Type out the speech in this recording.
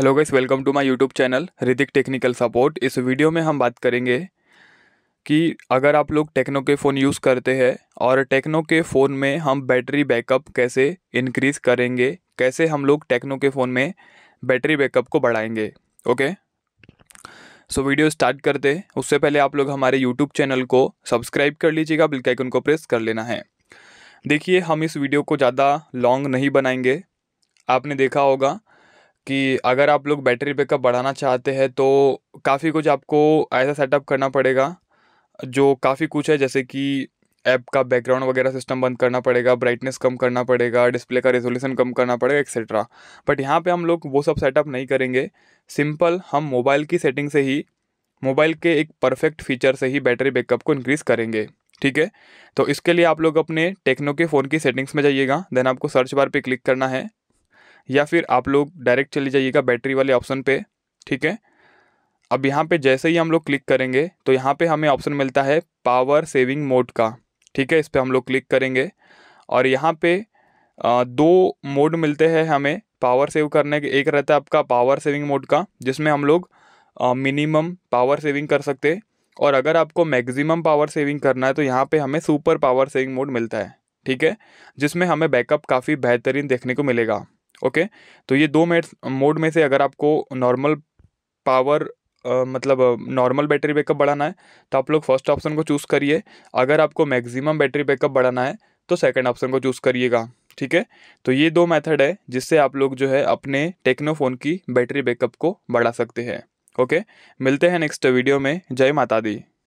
hello guys welcome to my YouTube channel Ridik technical support इस video में हम बात करेंगे कि अगर आप लोग टेक्नो के फ़ोन यूज़ करते हैं और टेक्नो के फ़ोन में हम बैटरी बैकअप कैसे इंक्रीज़ करेंगे कैसे हम लोग टेक्नो के फ़ोन में बैटरी बैकअप को बढ़ाएंगे ओके सो वीडियो स्टार्ट करते उससे पहले आप लोग हमारे यूट्यूब चैनल को सब्सक्राइब कर लीजिएगा बिल्कुल उनको प्रेस कर लेना है देखिए हम इस वीडियो को ज़्यादा लॉन्ग नहीं बनाएंगे आपने देखा होगा कि अगर आप लोग बैटरी बैकअप बढ़ाना चाहते हैं तो काफ़ी कुछ आपको ऐसा सेटअप करना पड़ेगा जो काफ़ी कुछ है जैसे कि ऐप का बैकग्राउंड वगैरह सिस्टम बंद करना पड़ेगा ब्राइटनेस कम करना पड़ेगा डिस्प्ले का रेजोल्यूशन कम करना पड़ेगा एक्सेट्रा बट यहाँ पे हम लोग वो सब सेटअप नहीं करेंगे सिंपल हम मोबाइल की सेटिंग से ही मोबाइल के एक परफेक्ट फीचर से ही बैटरी बैकअप को इंक्रीज़ करेंगे ठीक है तो इसके लिए आप लोग अपने टेक्नो के फ़ोन की सेटिंग्स में जाइएगा देन आपको सर्च बार पे क्लिक करना है या फिर आप लोग डायरेक्ट चले जाइएगा बैटरी वाले ऑप्शन पे ठीक है अब यहाँ पे जैसे ही हम लोग क्लिक करेंगे तो यहाँ पे हमें ऑप्शन मिलता है पावर सेविंग मोड का ठीक है इस पर हम लोग क्लिक करेंगे और यहाँ पे दो मोड मिलते हैं हमें पावर सेव करने के एक रहता है आपका पावर सेविंग मोड का जिसमें हम लोग मिनिमम पावर सेविंग कर सकते और अगर आपको मैक्सिमम पावर सेविंग करना है तो यहाँ पे हमें सुपर पावर सेविंग मोड मिलता है ठीक है जिसमें हमें बैकअप काफ़ी बेहतरीन देखने को मिलेगा ओके तो ये दो मेड मोड में से अगर आपको नॉर्मल पावर Uh, मतलब नॉर्मल बैटरी बैकअप बढ़ाना है तो आप लोग फर्स्ट ऑप्शन को चूज़ करिए अगर आपको मैक्सिमम बैटरी बैकअप बढ़ाना है तो सेकंड ऑप्शन को चूज़ करिएगा ठीक है तो ये दो मेथड है जिससे आप लोग जो है अपने टेक्नो फ़ोन की बैटरी बैकअप को बढ़ा सकते हैं ओके मिलते हैं नेक्स्ट वीडियो में जय माता दी